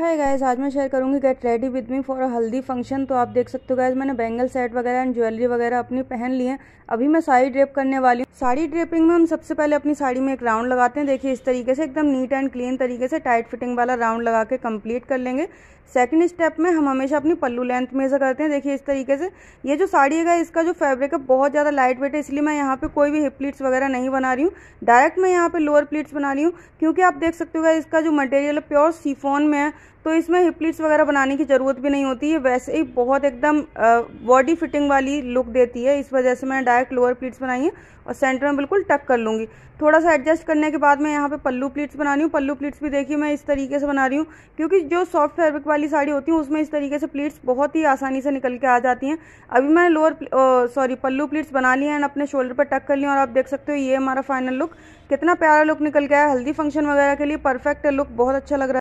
hi guys आज मैं share करूंगी get ready with me for haldi function तो आप देख सकते हो गाइस मैंने बैंगल सेट वगैरह एंड ज्वेलरी वगैरह अपनी पहन ली है अभी मैं साड़ी ड्रेप करने वाली हूँ साड़ी ड्रेपिंग में हम सबसे पहले अपनी साड़ी में एक राउंड लगाते हैं देखिए इस तरीके से एकदम नीट एंड क्लीन तरीके से टाइट फिटिंग वाला राउंड लगा के कम्प्लीट कर लेंगे सेकेंड स्टेप में हम हमेशा अपनी पल्लू लेंथ मेजर करते हैं देखिए इस तरीके से ये जो साड़ी है इसका जो फैब्रिक है बहुत ज़्यादा लाइट वेट है इसलिए मैं यहाँ पे कोई भी हिप प्लीट्स वगैरह नहीं बना रही हूँ डायरेक्ट मैं यहाँ पे लोअर प्लीट्स बना रही हूँ क्योंकि आप देख सकते हो इसका जो मटेरियल है प्योर सीफोन में है तो इसमें हिप प्लीट्स वगैरह बनाने की ज़रूरत भी नहीं होती है वैसे ही बहुत एकदम बॉडी फिटिंग वाली लुक देती है इस वजह से मैंने डायरेक्ट लोअर प्लीट्स बनाई है और सेंटर में बिल्कुल टक कर लूँगी थोड़ा सा एडजस्ट करने के बाद मैं यहाँ पे पल्लू प्लीट्स बना रही हूँ पल्लू प्लीट्स भी देखिए मैं इस तरीके से बना रही हूँ क्योंकि जो सॉफ्ट फेब्रिक वाली साड़ी होती है उसमें इस तरीके से प्लीट्स बहुत ही आसानी से निकल के आ जाती हैं अभी मैंने लोअर सॉरी पल्लू प्लीट्स बना लिया एंड अपने शोल्डर पर टक कर लिया और आप देख सकते हो ये हमारा फाइनल लुक कितना प्यारा लुक निकल गया है हल्दी फंक्शन वगैरह के लिए परफेक्ट लुक बहुत अच्छा लग रहा है